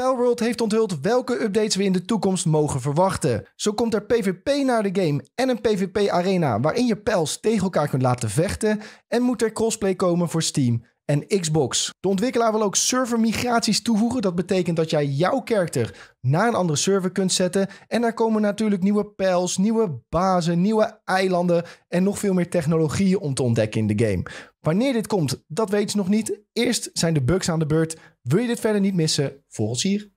Palworld heeft onthuld welke updates we in de toekomst mogen verwachten. Zo komt er PvP naar de game en een PvP-arena waarin je pels tegen elkaar kunt laten vechten en moet er crossplay komen voor Steam en Xbox. De ontwikkelaar wil ook servermigraties toevoegen. Dat betekent dat jij jouw character naar een andere server kunt zetten. En daar komen natuurlijk nieuwe pijls, nieuwe bazen, nieuwe eilanden en nog veel meer technologieën om te ontdekken in de game. Wanneer dit komt, dat weten ze nog niet. Eerst zijn de bugs aan de beurt. Wil je dit verder niet missen? Volg ons hier.